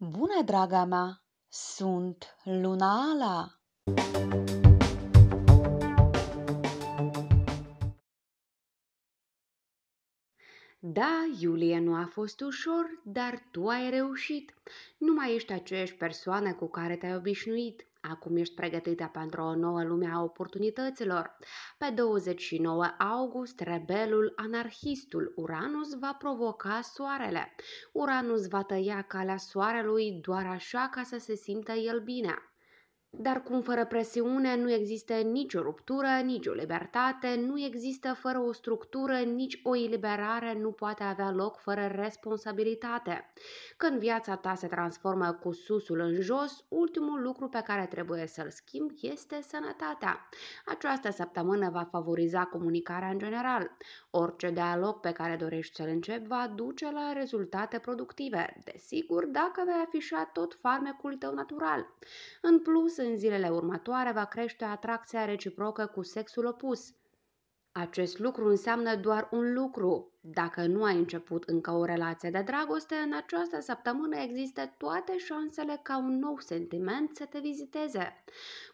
Bună, draga mea! Sunt Luna Ala! Da, Iulie, nu a fost ușor, dar tu ai reușit. Nu mai ești aceeași persoană cu care te-ai obișnuit. Acum ești pregătită pentru o nouă lume a oportunităților. Pe 29 august, rebelul anarhistul Uranus va provoca soarele. Uranus va tăia calea soarelui doar așa ca să se simtă el bine. Dar cum fără presiune nu există nicio ruptură, nicio libertate, nu există fără o structură, nici o eliberare nu poate avea loc fără responsabilitate. Când viața ta se transformă cu susul în jos, ultimul lucru pe care trebuie să-l schimbi este sănătatea. Această săptămână va favoriza comunicarea în general. Orice dialog pe care dorești să-l începi va duce la rezultate productive, desigur dacă vei afișa tot farmecul tău natural. În plus, în zilele următoare va crește atracția reciprocă cu sexul opus. Acest lucru înseamnă doar un lucru. Dacă nu ai început încă o relație de dragoste, în această săptămână există toate șansele ca un nou sentiment să te viziteze.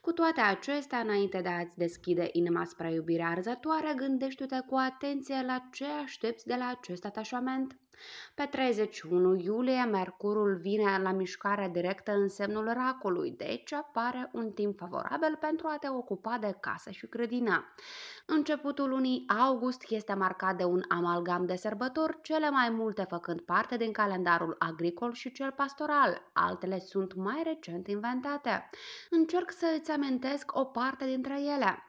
Cu toate acestea, înainte de a-ți deschide inima spre iubirea arzătoare, gândește-te cu atenție la ce aștepți de la acest atașament. Pe 31 iulie, Mercurul vine la mișcare directă în semnul racului, deci apare un timp favorabil pentru a te ocupa de casă și grădina. Începutul lunii august este marcat de un amalgam de sărbători, cele mai multe făcând parte din calendarul agricol și cel pastoral, altele sunt mai recent inventate. Încerc să îți amintesc o parte dintre ele.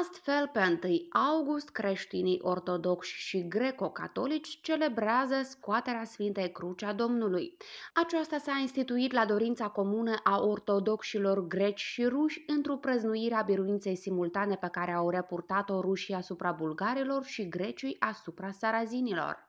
Astfel, pe 1 august, creștinii ortodoxi și greco-catolici celebrează scoaterea Sfintei Crucea Domnului. Aceasta s-a instituit la dorința comună a ortodoxilor greci și ruși într-o prăznuire a biruinței simultane pe care au repurtat-o rușii asupra bulgarilor și grecii asupra sarazinilor.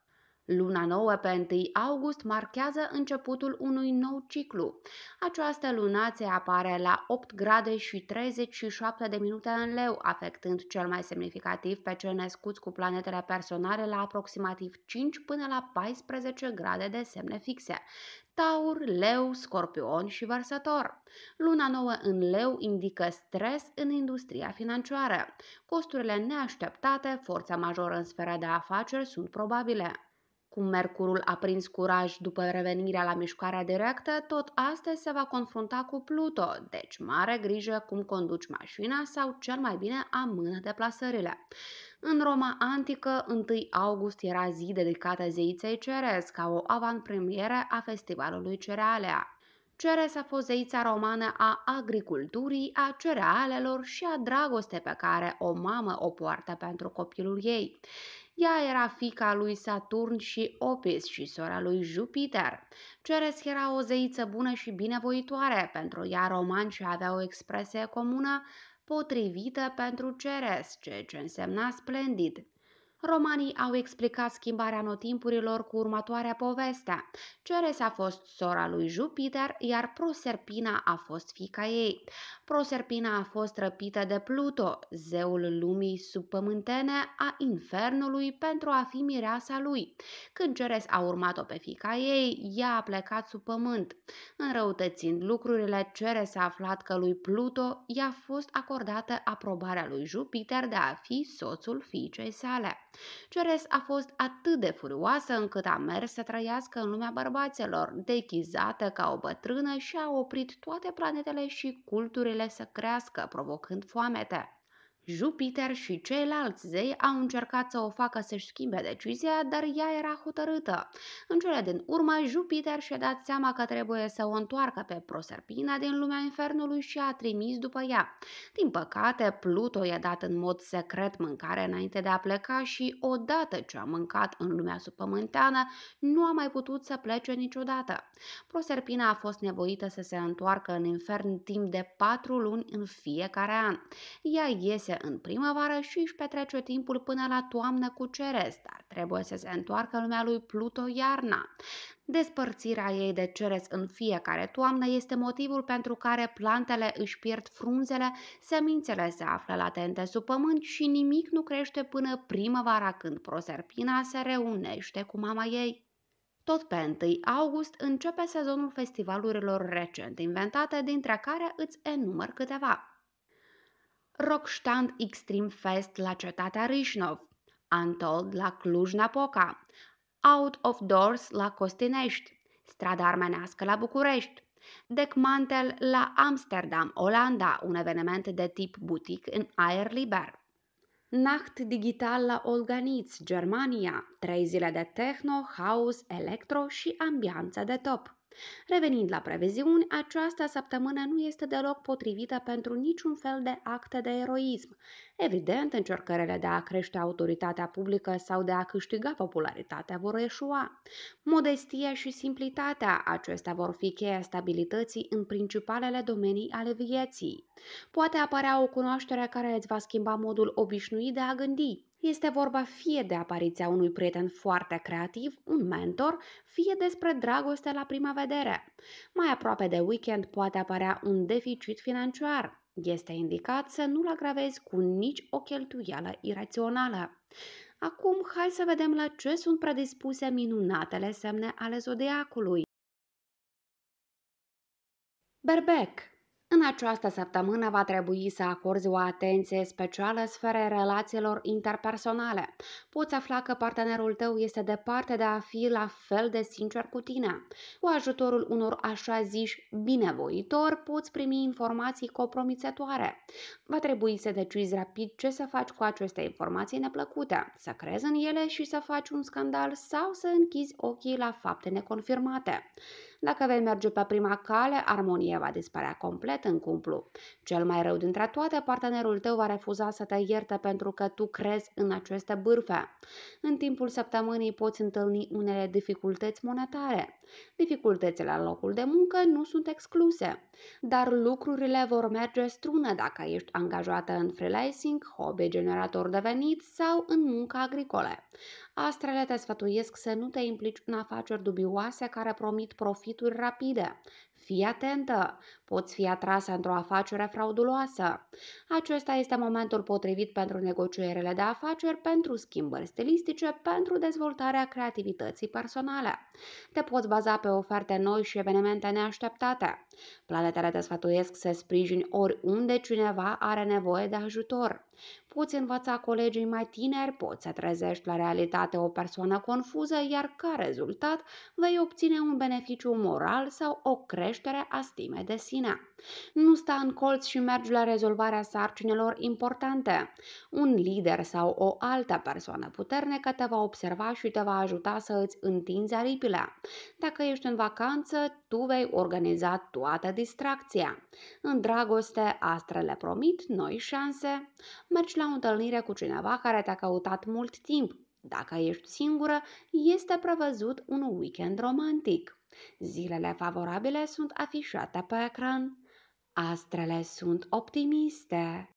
Luna nouă pe 1 august marchează începutul unui nou ciclu. Această lunație apare la 8 grade și 37 de minute în leu, afectând cel mai semnificativ pe cei născuți cu planetele personale la aproximativ 5 până la 14 grade de semne fixe. Taur, Leu, Scorpion și Vărsător. Luna nouă în Leu indică stres în industria financiară. Costurile neașteptate, forța majoră în sfera de afaceri sunt probabile. Cum Mercurul a prins curaj după revenirea la mișcarea directă, tot astăzi se va confrunta cu Pluto, deci mare grijă cum conduci mașina sau cel mai bine amână deplasările. În Roma antică, 1 august era zi dedicată zeiței Ceres, ca o avantpremiere a festivalului Cerealea. Ceres a fost zeița romană a agriculturii, a cerealelor și a dragostei pe care o mamă o poartă pentru copilul ei. Ea era fica lui Saturn și Opis și sora lui Jupiter. Ceres era o zeiță bună și binevoitoare, pentru ea roman și avea o expresie comună potrivită pentru Ceres, ceea ce însemna splendid. Romanii au explicat schimbarea notimpurilor cu următoarea poveste. Ceres a fost sora lui Jupiter, iar Proserpina a fost fica ei. Proserpina a fost răpită de Pluto, zeul lumii subpământene a infernului pentru a fi mireasa lui. Când Ceres a urmat-o pe fica ei, ea a plecat sub pământ. Înrăutățind lucrurile, Ceres a aflat că lui Pluto i-a fost acordată aprobarea lui Jupiter de a fi soțul fiicei sale. Ceres a fost atât de furioasă încât a mers să trăiască în lumea bărbaților, dechizată ca o bătrână și a oprit toate planetele și culturile să crească, provocând foamete. Jupiter și ceilalți zei au încercat să o facă să-și schimbe decizia, dar ea era hotărâtă. În cele din urmă, Jupiter și-a dat seama că trebuie să o întoarcă pe Proserpina din lumea infernului și a trimis după ea. Din păcate, Pluto i-a dat în mod secret mâncare înainte de a pleca și, odată ce a mâncat în lumea supământeană, nu a mai putut să plece niciodată. Proserpina a fost nevoită să se întoarcă în infern timp de patru luni în fiecare an. Ea iese plece în primăvară și își petrece timpul până la toamnă cu Ceres, dar trebuie să se întoarcă în lumea lui Pluto iarna. Despărțirea ei de Ceres în fiecare toamnă este motivul pentru care plantele își pierd frunzele, semințele se află latente sub pământ și nimic nu crește până primăvara când Proserpina se reunește cu mama ei. Tot pe 1 august începe sezonul festivalurilor recent inventate, dintre care îți enumăr câteva. Rockstand Extreme Fest la cetatea Rișnov, Untold la Cluj-Napoca, Out of Doors la Costinești, Strada Armenească la București, Decmantel la Amsterdam, Olanda, un eveniment de tip butic în aer liber. Nacht digital la Olganitz, Germania, trei zile de techno, house, electro și ambianță de top. Revenind la previziuni, această săptămână nu este deloc potrivită pentru niciun fel de acte de eroism. Evident, încercările de a crește autoritatea publică sau de a câștiga popularitatea vor eșua. Modestia și simplitatea acestea vor fi cheia stabilității în principalele domenii ale vieții. Poate apărea o cunoaștere care îți va schimba modul obișnuit de a gândi. Este vorba fie de apariția unui prieten foarte creativ, un mentor, fie despre dragoste la prima vedere. Mai aproape de weekend poate apărea un deficit financiar. Este indicat să nu-l agravezi cu nici o cheltuială irațională. Acum, hai să vedem la ce sunt predispuse minunatele semne ale zodiacului. Berbec în această săptămână va trebui să acorzi o atenție specială sferei relațiilor interpersonale. Poți afla că partenerul tău este departe de a fi la fel de sincer cu tine. Cu ajutorul unor așa ziși binevoitori poți primi informații compromițătoare. Va trebui să decizi rapid ce să faci cu aceste informații neplăcute, să crezi în ele și să faci un scandal sau să închizi ochii la fapte neconfirmate. Dacă vei merge pe prima cale, armonia va dispărea complet în cumplu. Cel mai rău dintre toate, partenerul tău va refuza să te ierte pentru că tu crezi în aceste bârfe. În timpul săptămânii poți întâlni unele dificultăți monetare. Dificultățile la locul de muncă nu sunt excluse, dar lucrurile vor merge strună dacă ești angajată în freelancing, hobby generator de venit sau în munca agricole. Astrele te sfătuiesc să nu te implici în afaceri dubioase care promit profituri rapide. Fii atentă! Poți fi atrasă într-o afacere frauduloasă. Acesta este momentul potrivit pentru negocierele de afaceri, pentru schimbări stilistice, pentru dezvoltarea creativității personale. Te poți baza pe oferte noi și evenimente neașteptate. Planetele te sfătuiesc să sprijini oriunde cineva are nevoie de ajutor. Poți învăța colegii mai tineri, poți să trezești la realitate o persoană confuză, iar ca rezultat vei obține un beneficiu moral sau o creștere creșterea a stimei de sine. Nu sta în colț și mergi la rezolvarea sarcinilor importante. Un lider sau o altă persoană puternică te va observa și te va ajuta să îți întinzi aripile. Dacă ești în vacanță, tu vei organiza toată distracția. În dragoste, astrele promit noi șanse. Mergi la o întâlnire cu cineva care te-a căutat mult timp. Dacă ești singură, este prevăzut un weekend romantic. Zilele favorabile sunt afișate pe ecran. Astrele sunt optimiste.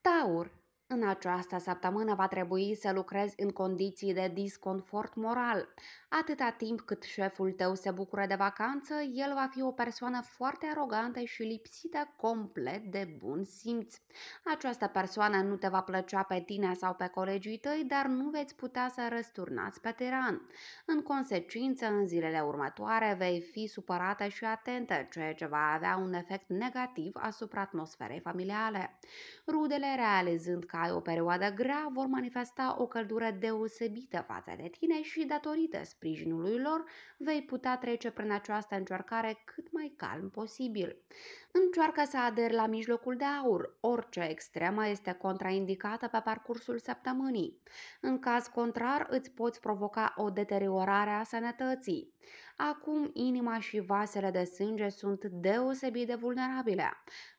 Taur în această săptămână va trebui să lucrezi în condiții de disconfort moral. Atâta timp cât șeful tău se bucură de vacanță, el va fi o persoană foarte arogantă și lipsită complet de bun simț. Această persoană nu te va plăcea pe tine sau pe colegii tăi, dar nu veți putea să răsturnați pe tiran. În consecință, în zilele următoare vei fi supărată și atentă, ceea ce va avea un efect negativ asupra atmosferei familiale. Rudele, realizând că ai o perioadă grea, vor manifesta o căldură deosebită față de tine și datorită sprijinului lor vei putea trece prin această încercare cât mai calm posibil. Încearcă să aderi la mijlocul de aur. Orice extremă este contraindicată pe parcursul săptămânii. În caz contrar, îți poți provoca o deteriorare a sănătății. Acum, inima și vasele de sânge sunt deosebit de vulnerabile.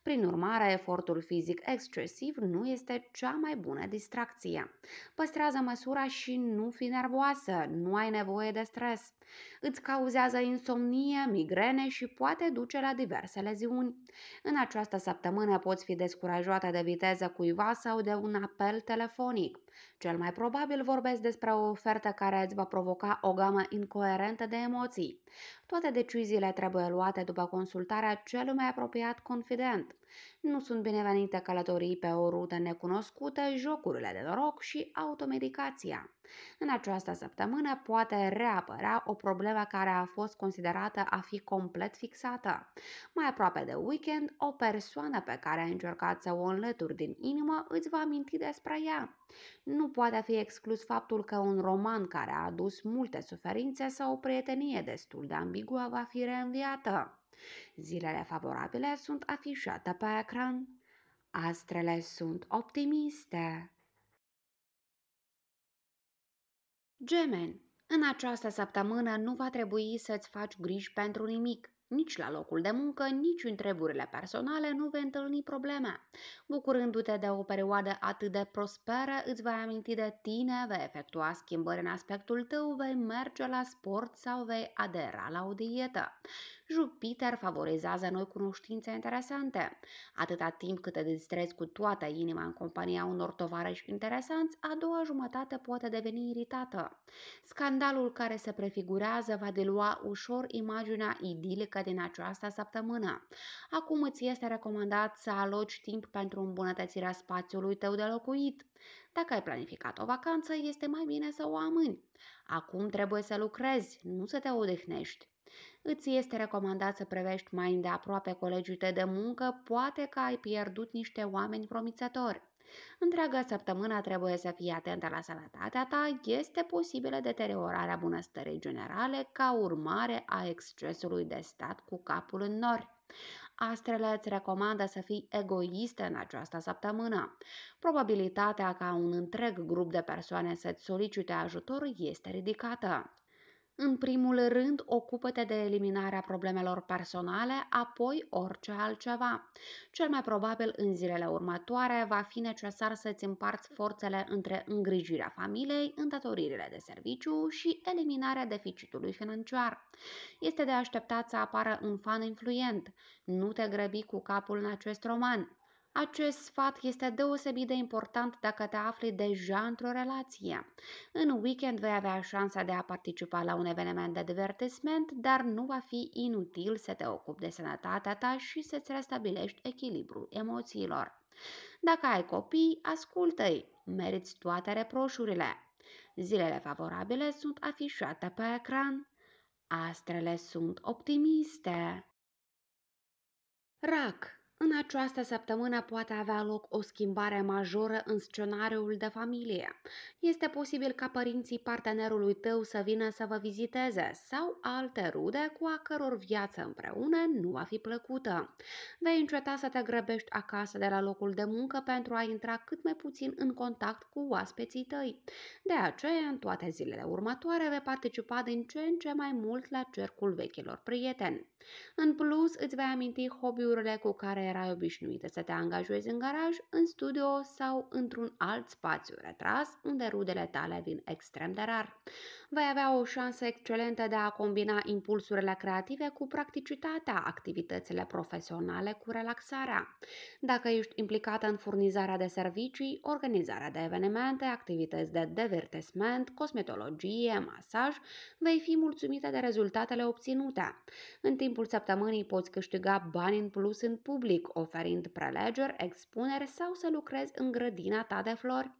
Prin urmare, efortul fizic excesiv nu este cea mai bună distracție. Păstrează măsura și nu fi nervoasă, nu ai nevoie de stres. Îți cauzează insomnie, migrene și poate duce la diverse leziuni. În această săptămână poți fi descurajată de viteză cuiva sau de un apel telefonic. Cel mai probabil vorbesc despre o ofertă care îți va provoca o gamă incoerentă de emoții. Toate deciziile trebuie luate după consultarea celui mai apropiat confident nu sunt binevenite călătorii pe o rută necunoscută, jocurile de noroc și automedicația. În această săptămână poate reapărea o problemă care a fost considerată a fi complet fixată. Mai aproape de weekend, o persoană pe care ai încercat să o înlături din inimă îți va aminti despre ea. Nu poate fi exclus faptul că un roman care a adus multe suferințe sau o prietenie destul de ambiguă va fi reînviată. Zilele favorabile sunt afișate pe ecran. Astrele sunt optimiste. Gemeni, în această săptămână nu va trebui să-ți faci griji pentru nimic. Nici la locul de muncă, nici în treburile personale nu vei întâlni probleme. Bucurându-te de o perioadă atât de prosperă, îți vei aminti de tine, vei efectua schimbări în aspectul tău, vei merge la sport sau vei adera la o dietă. Jupiter favorizează noi cunoștințe interesante. Atâta timp cât te distrezi cu toată inima în compania unor tovarăși interesanți, a doua jumătate poate deveni iritată. Scandalul care se prefigurează va dilua ușor imaginea idilică din această săptămână. Acum îți este recomandat să aloci timp pentru îmbunătățirea spațiului tău de locuit. Dacă ai planificat o vacanță, este mai bine să o amâni. Acum trebuie să lucrezi, nu să te odihnești. Îți este recomandat să prevești mai îndeaproape colegii tăi de muncă, poate că ai pierdut niște oameni promițători. Întreaga săptămână trebuie să fii atentă la sănătatea ta, este posibilă deteriorarea bunăstării generale ca urmare a excesului de stat cu capul în nori. Astrele îți recomandă să fii egoistă în această săptămână. Probabilitatea ca un întreg grup de persoane să-ți solicite ajutor este ridicată. În primul rând, ocupă-te de eliminarea problemelor personale, apoi orice altceva. Cel mai probabil în zilele următoare va fi necesar să-ți împarți forțele între îngrijirea familiei, îndatoririle de serviciu și eliminarea deficitului financiar. Este de așteptat să apară un fan influent. Nu te grăbi cu capul în acest roman. Acest sfat este deosebit de important dacă te afli deja într-o relație. În weekend vei avea șansa de a participa la un eveniment de divertisment, dar nu va fi inutil să te ocupi de sănătatea ta și să-ți restabilești echilibrul emoțiilor. Dacă ai copii, ascultă-i, meriți toate reproșurile. Zilele favorabile sunt afișate pe ecran. Astrele sunt optimiste. Rac în această săptămână poate avea loc o schimbare majoră în scenariul de familie. Este posibil ca părinții partenerului tău să vină să vă viziteze sau alte rude cu a căror viață împreună nu va fi plăcută. Vei înceta să te grăbești acasă de la locul de muncă pentru a intra cât mai puțin în contact cu oaspeții tăi. De aceea, în toate zilele următoare vei participa din ce în ce mai mult la cercul vechilor prieteni. În plus, îți vei aminti hobby-urile cu care erai obișnuită să te angajezi în garaj, în studio sau într-un alt spațiu retras, unde rudele tale vin extrem de rar. Vei avea o șansă excelentă de a combina impulsurile creative cu practicitatea, activitățile profesionale cu relaxarea. Dacă ești implicată în furnizarea de servicii, organizarea de evenimente, activități de divertisment, cosmetologie, masaj, vei fi mulțumită de rezultatele obținute. În timpul săptămânii poți câștiga bani în plus în public, public oferind prelegeri, expuneri sau să lucrezi în grădina ta de flori.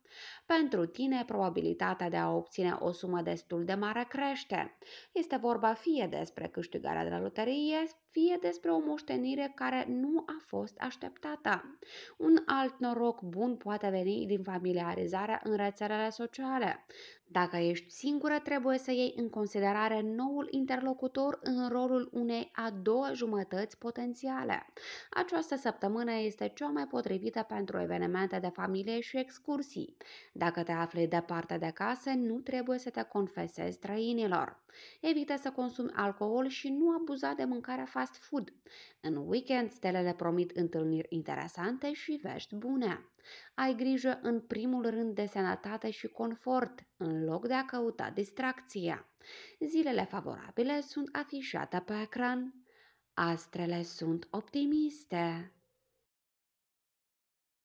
Pentru tine, probabilitatea de a obține o sumă destul de mare crește. Este vorba fie despre câștigarea de la loterie, fie despre o moștenire care nu a fost așteptată. Un alt noroc bun poate veni din familiarizarea în rețelele sociale. Dacă ești singură, trebuie să iei în considerare noul interlocutor în rolul unei a doua jumătăți potențiale. Această săptămână este cea mai potrivită pentru evenimente de familie și excursii. Dacă te afli departe de casă, nu trebuie să te confesezi străinilor. Evită să consumi alcool și nu abuza de mâncarea fast food. În weekend, stelele promit întâlniri interesante și vești bune. Ai grijă în primul rând de sănătate și confort, în loc de a căuta distracția. Zilele favorabile sunt afișate pe ecran. Astrele sunt optimiste.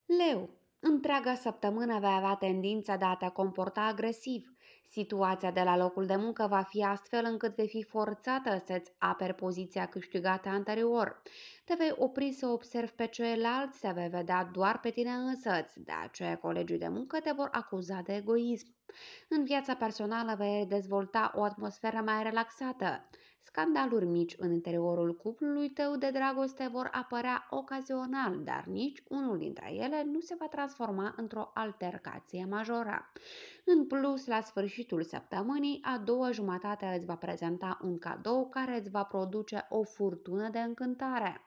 Leu, întreaga săptămână vei avea tendința de a te comporta agresiv, Situația de la locul de muncă va fi astfel încât vei fi forțată să-ți aperi poziția câștigată anterior. Te vei opri să observi pe ceilalți, se vei vedea doar pe tine însăți, de aceea colegii de muncă te vor acuza de egoism. În viața personală vei dezvolta o atmosferă mai relaxată. Scandaluri mici în interiorul cuplului tău de dragoste vor apărea ocazional, dar nici unul dintre ele nu se va transforma într-o altercație majoră. În plus, la sfârșitul săptămânii, a doua jumătate îți va prezenta un cadou care îți va produce o furtună de încântare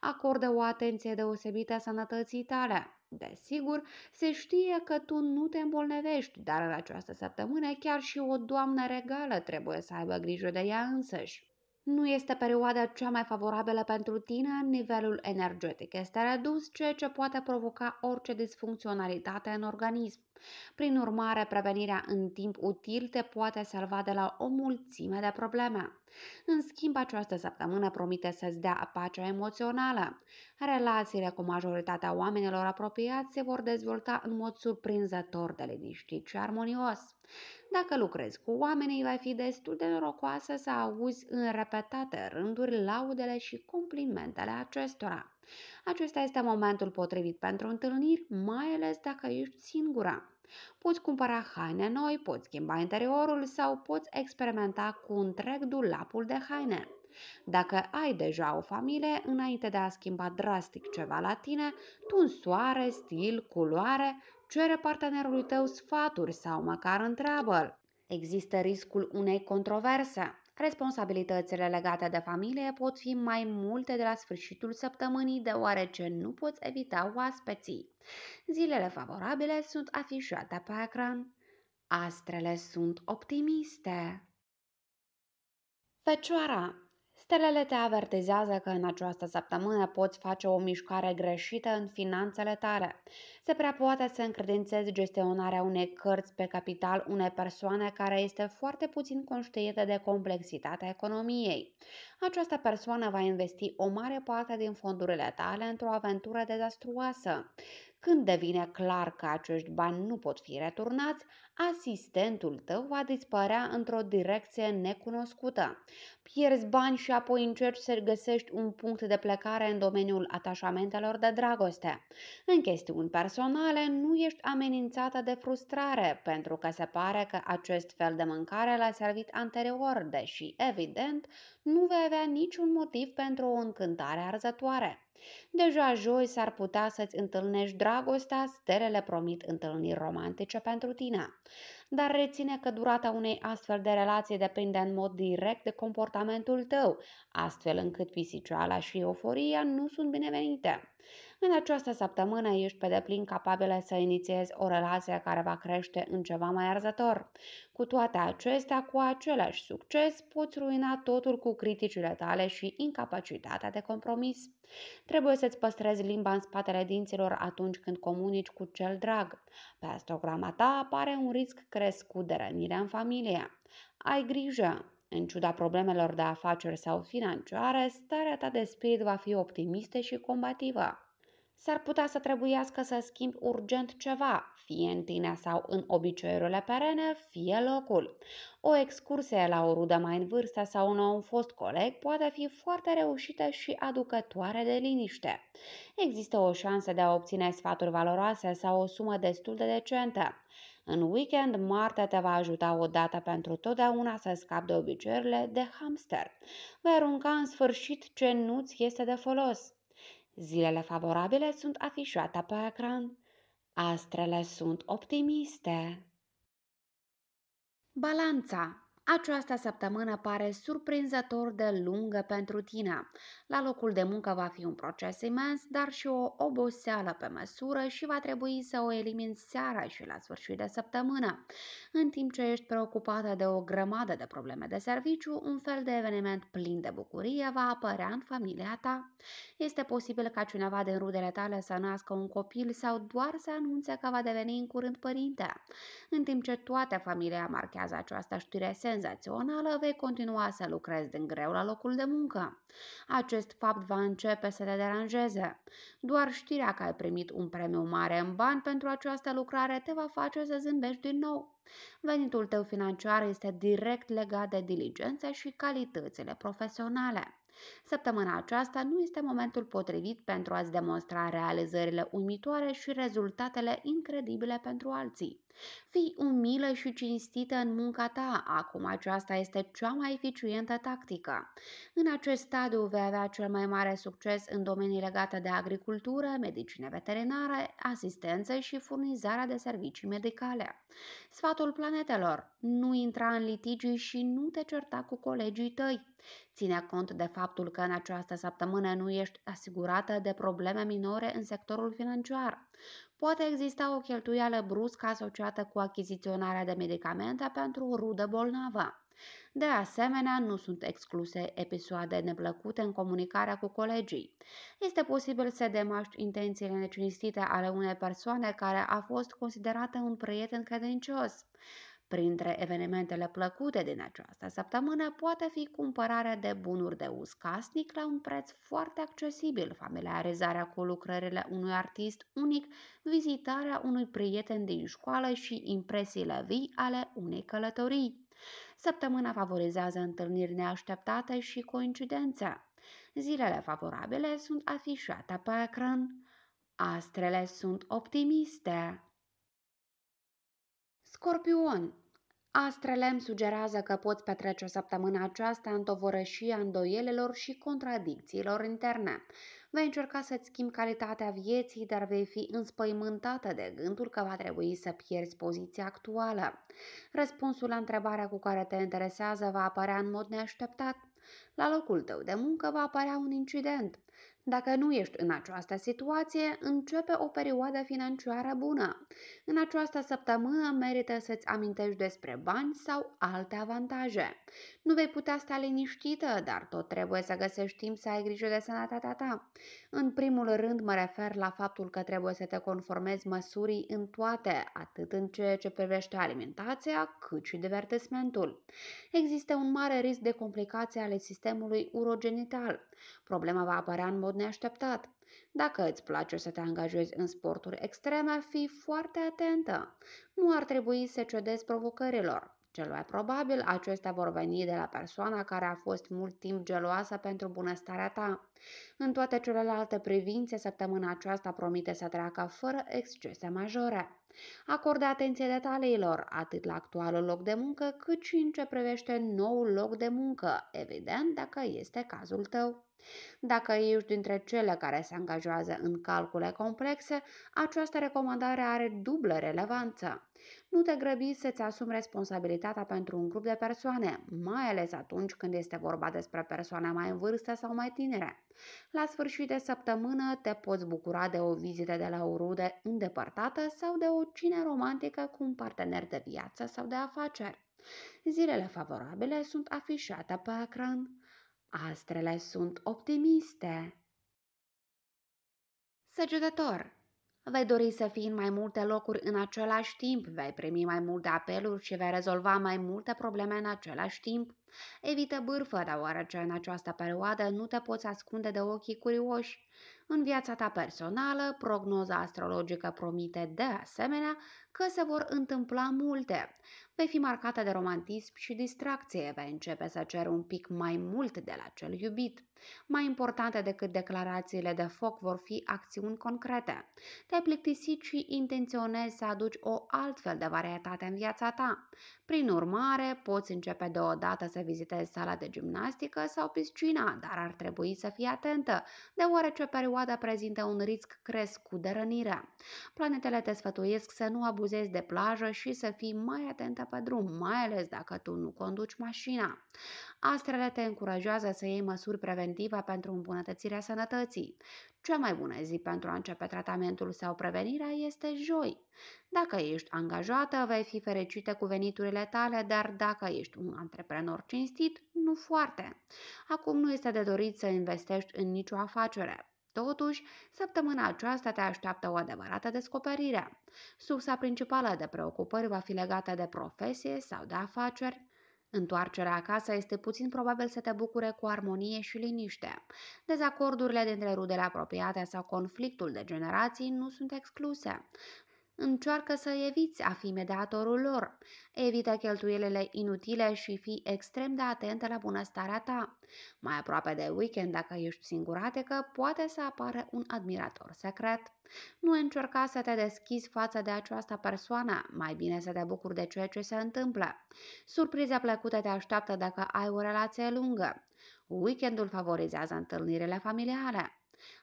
acordă o atenție deosebită sănătății tale. Desigur, se știe că tu nu te îmbolnăvești, dar în această săptămână chiar și o doamnă regală trebuie să aibă grijă de ea însăși. Nu este perioada cea mai favorabilă pentru tine, nivelul energetic este redus, ceea ce poate provoca orice disfuncționalitate în organism. Prin urmare, prevenirea în timp util te poate salva de la o mulțime de probleme. În schimb, această săptămână promite să-ți dea pacea emoțională. Relațiile cu majoritatea oamenilor apropiați se vor dezvolta în mod surprinzător de liniștit și armonios. Dacă lucrezi cu oamenii, vei fi destul de norocoasă să auzi în repetate rânduri laudele și complimentele acestora. Acesta este momentul potrivit pentru întâlniri, mai ales dacă ești singura. Poți cumpăra haine noi, poți schimba interiorul sau poți experimenta cu întreg dulapul de haine. Dacă ai deja o familie, înainte de a schimba drastic ceva la tine, tu soare, stil, culoare, cere partenerului tău sfaturi sau măcar întreabă Există riscul unei controverse. Responsabilitățile legate de familie pot fi mai multe de la sfârșitul săptămânii, deoarece nu poți evita oaspeții. Zilele favorabile sunt afișate pe ecran. Astrele sunt optimiste. Fecioara Stelele te avertizează că în această săptămână poți face o mișcare greșită în finanțele tale. Se prea poate să încredințezi gestionarea unei cărți pe capital unei persoane care este foarte puțin conștientă de complexitatea economiei. Această persoană va investi o mare parte din fondurile tale într-o aventură dezastruoasă. Când devine clar că acești bani nu pot fi returnați, asistentul tău va dispărea într-o direcție necunoscută. Pierzi bani și apoi încerci să găsești un punct de plecare în domeniul atașamentelor de dragoste. În chestiuni personale, nu ești amenințată de frustrare, pentru că se pare că acest fel de mâncare l-a servit anterior, deși, evident, nu vei avea niciun motiv pentru o încântare arzătoare. Deja joi s-ar putea să-ți întâlnești dragostea, stelele promit întâlniri romantice pentru tine. Dar reține că durata unei astfel de relații depinde în mod direct de comportamentul tău, astfel încât pisicioala și euforia nu sunt binevenite. În această săptămână ești pe deplin capabilă să inițiezi o relație care va crește în ceva mai arzător. Cu toate acestea, cu același succes, poți ruina totul cu criticile tale și incapacitatea de compromis. Trebuie să-ți păstrezi limba în spatele dinților atunci când comunici cu cel drag. Pe astrograma ta apare un risc crescut de rănire în familie. Ai grijă! În ciuda problemelor de afaceri sau financiare, starea ta de spirit va fi optimistă și combativă s-ar putea să trebuiască să schimbi urgent ceva, fie în tine sau în obiceiurile perene, fie locul. O excursie la o rudă mai în vârstă sau la un fost coleg poate fi foarte reușită și aducătoare de liniște. Există o șansă de a obține sfaturi valoroase sau o sumă destul de decentă. În weekend, Marte te va ajuta o dată pentru totdeauna să scapi de obiceiurile de hamster. Vei arunca în sfârșit ce nu-ți este de folos. Zilele favorabile sunt afișate pe ecran. Astrele sunt optimiste. Balanța această săptămână pare surprinzător de lungă pentru tine. La locul de muncă va fi un proces imens, dar și o oboseală pe măsură și va trebui să o elimini seara și la sfârșit de săptămână. În timp ce ești preocupată de o grămadă de probleme de serviciu, un fel de eveniment plin de bucurie va apărea în familia ta. Este posibil ca cineva din rudele tale să nască un copil sau doar să anunțe că va deveni în curând părinte. În timp ce toată familia marchează această știre sens organizațională, vei continua să lucrezi din greu la locul de muncă. Acest fapt va începe să te deranjeze. Doar știrea că ai primit un premiu mare în bani pentru această lucrare te va face să zâmbești din nou. Venitul tău financiar este direct legat de diligențe și calitățile profesionale. Săptămâna aceasta nu este momentul potrivit pentru a-ți demonstra realizările uimitoare și rezultatele incredibile pentru alții. Fii umilă și cinstită în munca ta, acum aceasta este cea mai eficientă tactică. În acest stadiu vei avea cel mai mare succes în domenii legate de agricultură, medicină veterinară, asistență și furnizarea de servicii medicale. Sfatul planetelor. Nu intra în litigii și nu te certa cu colegii tăi. Ține cont de faptul că în această săptămână nu ești asigurată de probleme minore în sectorul financiar. Poate exista o cheltuială bruscă asociată cu achiziționarea de medicamente pentru o rudă bolnavă. De asemenea, nu sunt excluse episoade neplăcute în comunicarea cu colegii. Este posibil să demaști intențiile necinstite ale unei persoane care a fost considerată un prieten credincios. Printre evenimentele plăcute din această săptămână poate fi cumpărarea de bunuri de uz casnic la un preț foarte accesibil, familiarizarea cu lucrările unui artist unic, vizitarea unui prieten din școală și impresiile vii ale unei călătorii. Săptămâna favorizează întâlniri neașteptate și coincidențe. Zilele favorabile sunt afișate pe ecran. Astrele sunt optimiste. Scorpion, astrele îmi sugerează că poți petrece săptămână aceasta în tovărășia îndoielelor și contradicțiilor interne. Vei încerca să-ți schimbi calitatea vieții, dar vei fi înspăimântată de gândul că va trebui să pierzi poziția actuală. Răspunsul la întrebarea cu care te interesează va apărea în mod neașteptat. La locul tău de muncă va apărea un incident. Dacă nu ești în această situație, începe o perioadă financiară bună. În această săptămână merită să-ți amintești despre bani sau alte avantaje. Nu vei putea sta liniștită, dar tot trebuie să găsești timp să ai grijă de sănătatea ta. În primul rând mă refer la faptul că trebuie să te conformezi măsurii în toate, atât în ceea ce privește alimentația, cât și divertismentul. Există un mare risc de complicații ale sistemului urogenital, Problema va apărea în mod neașteptat. Dacă îți place să te angajezi în sporturi extreme, fii foarte atentă. Nu ar trebui să cedezi provocărilor. Cel mai probabil acestea vor veni de la persoana care a fost mult timp geloasă pentru bunăstarea ta. În toate celelalte privințe, săptămâna aceasta promite să treacă fără excese majore. Acordă atenție detaliilor, atât la actualul loc de muncă, cât și în ce privește noul loc de muncă, evident dacă este cazul tău. Dacă ești dintre cele care se angajează în calcule complexe, această recomandare are dublă relevanță. Nu te grăbi să-ți asumi responsabilitatea pentru un grup de persoane, mai ales atunci când este vorba despre persoane mai în vârstă sau mai tinere. La sfârșit de săptămână te poți bucura de o vizită de la o rude îndepărtată sau de o cine romantică cu un partener de viață sau de afaceri. Zilele favorabile sunt afișate pe ecran. Astrele sunt optimiste. Săgetător Vei dori să fii în mai multe locuri în același timp, vei primi mai multe apeluri și vei rezolva mai multe probleme în același timp. Evită bârfă, deoarece în această perioadă nu te poți ascunde de ochii curioși. În viața ta personală, prognoza astrologică promite de asemenea că se vor întâmpla multe. Vei fi marcată de romantism și distracție, vei începe să ceri un pic mai mult de la cel iubit. Mai importante decât declarațiile de foc vor fi acțiuni concrete. Te-ai plictisit și intenționezi să aduci o altfel de varietate în viața ta. Prin urmare, poți începe deodată să vizitezi sala de gimnastică sau piscina, dar ar trebui să fii atentă, deoarece perioada prezintă un risc crescut de rănire. Planetele te sfătuiesc să nu abuzi abuzezi de plajă și să fii mai atentă pe drum, mai ales dacă tu nu conduci mașina. Astrele te încurajează să iei măsuri preventive pentru îmbunătățirea sănătății. Cea mai bună zi pentru a începe tratamentul sau prevenirea este joi. Dacă ești angajată, vei fi fericită cu veniturile tale, dar dacă ești un antreprenor cinstit, nu foarte. Acum nu este de dorit să investești în nicio afacere. Totuși, săptămâna aceasta te așteaptă o adevărată descoperire. Sursa principală de preocupări va fi legată de profesie sau de afaceri, Întoarcerea acasă este puțin probabil să te bucure cu armonie și liniște. Dezacordurile dintre rudele apropiate sau conflictul de generații nu sunt excluse. Încearcă să eviți a fi mediatorul lor. Evită cheltuielile inutile și fii extrem de atentă la bunăstarea ta. Mai aproape de weekend, dacă ești singuratecă, poate să apară un admirator secret. Nu încerca să te deschizi față de această persoană, mai bine să te bucuri de ceea ce se întâmplă. Surprize plăcute te așteaptă dacă ai o relație lungă. Weekendul favorizează întâlnirile familiale.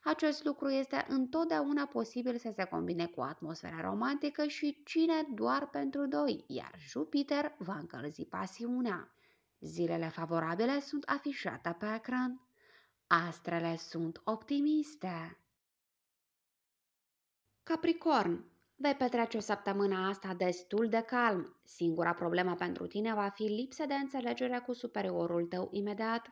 Acest lucru este întotdeauna posibil să se combine cu atmosfera romantică și cine doar pentru doi, iar Jupiter va încălzi pasiunea. Zilele favorabile sunt afișate pe ecran. Astrele sunt optimiste. Capricorn, Vei petrece săptămâna asta destul de calm. Singura problemă pentru tine va fi lipsa de înțelegere cu superiorul tău imediat.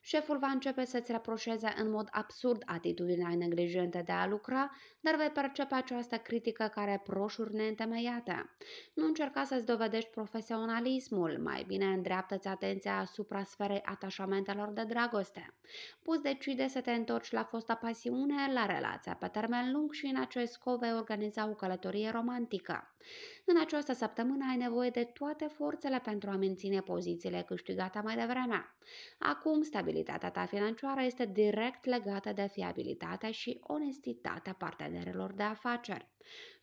Șeful va începe să-ți reproșeze în mod absurd atitudinea neglijentă de a lucra, dar vei percepe această critică care proșuri neîntemeiate. Nu încerca să-ți dovedești profesionalismul, mai bine îndreaptă-ți atenția asupra sferei atașamentelor de dragoste. Poți decide să te întorci la fosta pasiune, la relația pe termen lung și în acest scop vei organiza o călătorie romantică. În această săptămână ai nevoie de toate forțele pentru a menține pozițiile câștigate mai devreme. Acum, stabilitatea ta financiară este direct legată de fiabilitatea și onestitatea partenerilor de afaceri.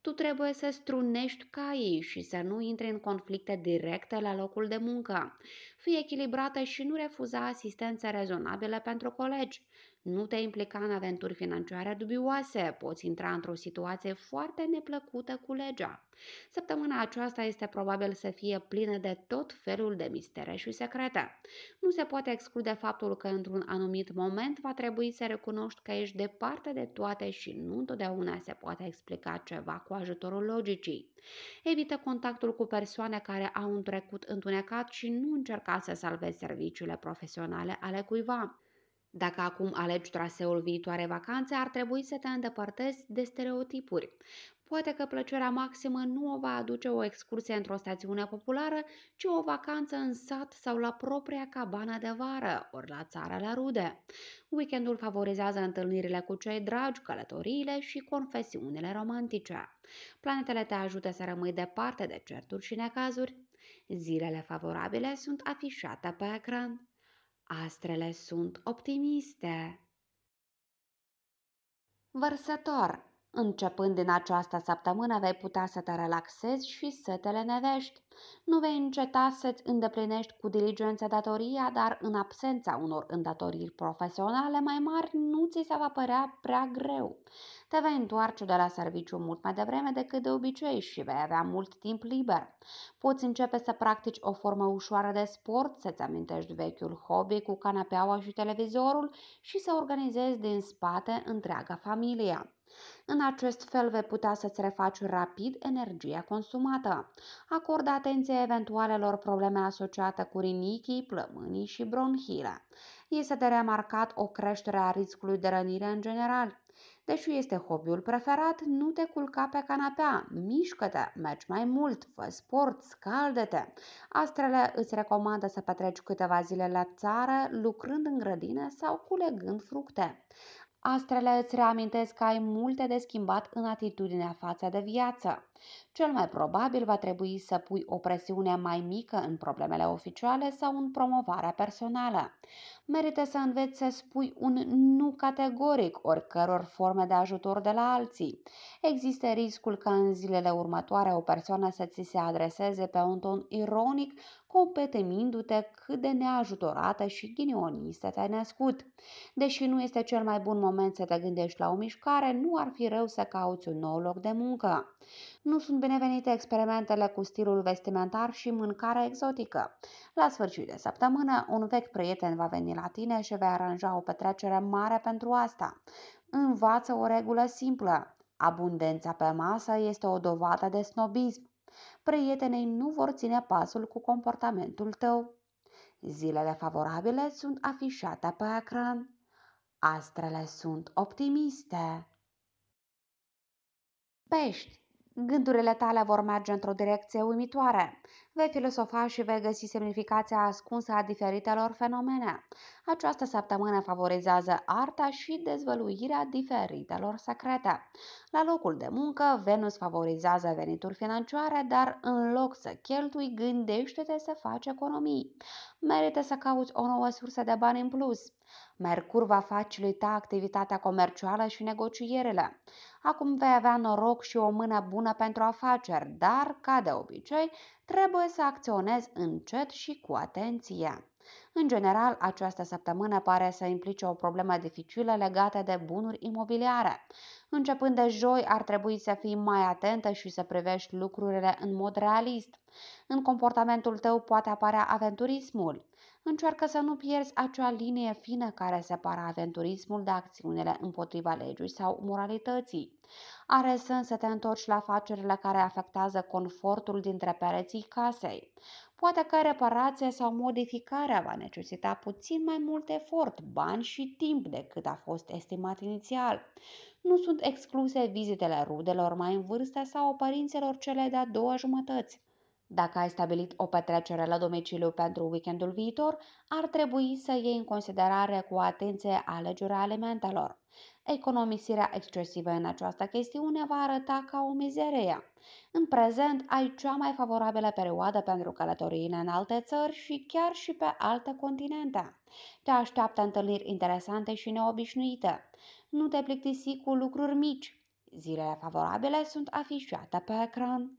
Tu trebuie să strunești caii și să nu intri în conflicte directe la locul de muncă. Fii echilibrată și nu refuza asistență rezonabilă pentru colegi. Nu te implica în aventuri financiare dubioase, poți intra într-o situație foarte neplăcută cu legea. Săptămâna aceasta este probabil să fie plină de tot felul de mistere și secrete. Nu se poate exclude faptul că într-un anumit moment va trebui să recunoști că ești departe de toate și nu întotdeauna se poate explica ceva cu ajutorul logicii. Evită contactul cu persoane care au un trecut întunecat și nu încerca să salvezi serviciile profesionale ale cuiva. Dacă acum alegi traseul viitoare vacanțe, ar trebui să te îndepărtezi de stereotipuri. Poate că plăcerea maximă nu o va aduce o excursie într-o stațiune populară, ci o vacanță în sat sau la propria cabană de vară, ori la țară la rude. Weekendul favorizează întâlnirile cu cei dragi, călătoriile și confesiunile romantice. Planetele te ajută să rămâi departe de certuri și necazuri. Zilele favorabile sunt afișate pe ecran. Astrele sunt optimiste. Vărsător Începând din această săptămână vei putea să te relaxezi și să te lenevești. Nu vei înceta să-ți îndeplinești cu diligență datoria, dar în absența unor îndatoriri profesionale mai mari nu ți se va părea prea greu. Te vei întoarce de la serviciu mult mai devreme decât de obicei și vei avea mult timp liber. Poți începe să practici o formă ușoară de sport, să-ți amintești vechiul hobby cu canapeaua și televizorul și să organizezi din spate întreaga familie. În acest fel vei putea să-ți refaci rapid energia consumată. Acordă atenție eventualelor probleme asociate cu rinichii, plămânii și bronhile. Este de remarcat o creștere a riscului de rănire în general. Deși este hobby-ul preferat, nu te culca pe canapea, mișcă-te, mergi mai mult, fă sport, scaldă-te. Astrele îți recomandă să petreci câteva zile la țară, lucrând în grădină sau culegând fructe. Astrele îți reamintesc că ai multe de schimbat în atitudinea față de viață. Cel mai probabil va trebui să pui o presiune mai mică în problemele oficiale sau în promovarea personală. Merită să înveți să spui un nu categoric oricăror forme de ajutor de la alții. Există riscul ca în zilele următoare o persoană să ți se adreseze pe un ton ironic, competemindu-te cât de neajutorată și ghinionistă te-ai născut. Deși nu este cel mai bun moment să te gândești la o mișcare, nu ar fi rău să cauți un nou loc de muncă nu sunt binevenite experimentele cu stilul vestimentar și mâncare exotică. La sfârșit de săptămână, un vechi prieten va veni la tine și vei aranja o petrecere mare pentru asta. Învață o regulă simplă. Abundența pe masă este o dovadă de snobism. Prietenii nu vor ține pasul cu comportamentul tău. Zilele favorabile sunt afișate pe ecran. Astrele sunt optimiste. Pești Gândurile tale vor merge într-o direcție uimitoare vei filosofa și vei găsi semnificația ascunsă a diferitelor fenomene. Această săptămână favorizează arta și dezvăluirea diferitelor secrete. La locul de muncă, Venus favorizează venituri financiare, dar în loc să cheltui, gândește-te să faci economii. Merită să cauți o nouă sursă de bani în plus. Mercur va facilita activitatea comercială și negocierile. Acum vei avea noroc și o mână bună pentru afaceri, dar, ca de obicei, trebuie să acționezi încet și cu atenție. În general, această săptămână pare să implice o problemă dificilă legată de bunuri imobiliare. Începând de joi, ar trebui să fii mai atentă și să privești lucrurile în mod realist. În comportamentul tău poate apărea aventurismul încearcă să nu pierzi acea linie fină care separa aventurismul de acțiunile împotriva legii sau moralității. Are sens să te întorci la afacerile care afectează confortul dintre pereții casei. Poate că reparația sau modificarea va necesita puțin mai mult efort, bani și timp decât a fost estimat inițial. Nu sunt excluse vizitele rudelor mai în vârstă sau părinților cele de-a doua jumătăți. Dacă ai stabilit o petrecere la domiciliu pentru weekendul viitor, ar trebui să iei în considerare cu atenție alegerea alimentelor. Economisirea excesivă în această chestiune va arăta ca o mizerie. În prezent, ai cea mai favorabilă perioadă pentru călătorii în alte țări și chiar și pe alte continente. Te așteaptă întâlniri interesante și neobișnuite. Nu te plictisi cu lucruri mici. Zilele favorabile sunt afișate pe ecran.